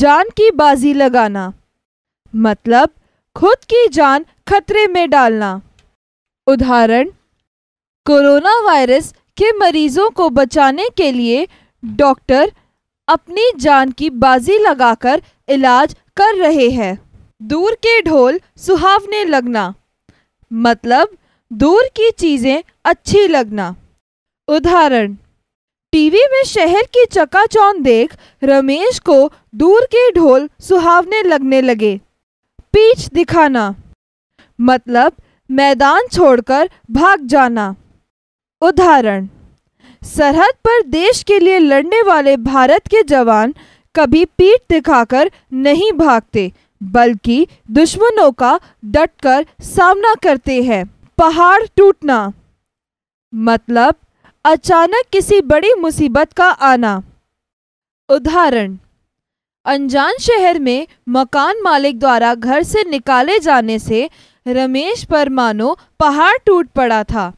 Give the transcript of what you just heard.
जान की बाजी लगाना मतलब खुद की जान खतरे में डालना उदाहरण कोरोना वायरस के मरीजों को बचाने के लिए डॉक्टर अपनी जान की बाजी लगाकर इलाज कर रहे हैं दूर के ढोल सुहावने लगना मतलब दूर की चीज़ें अच्छी लगना उदाहरण टीवी में शहर की चकाचौंध देख रमेश को दूर के ढोल सुहावने लगने लगे पीठ दिखाना मतलब मैदान छोड़कर भाग जाना उदाहरण सरहद पर देश के लिए लड़ने वाले भारत के जवान कभी पीठ दिखाकर नहीं भागते बल्कि दुश्मनों का डटकर सामना करते हैं पहाड़ टूटना मतलब अचानक किसी बड़ी मुसीबत का आना उदाहरण अनजान शहर में मकान मालिक द्वारा घर से निकाले जाने से रमेश पर मानो पहाड़ टूट पड़ा था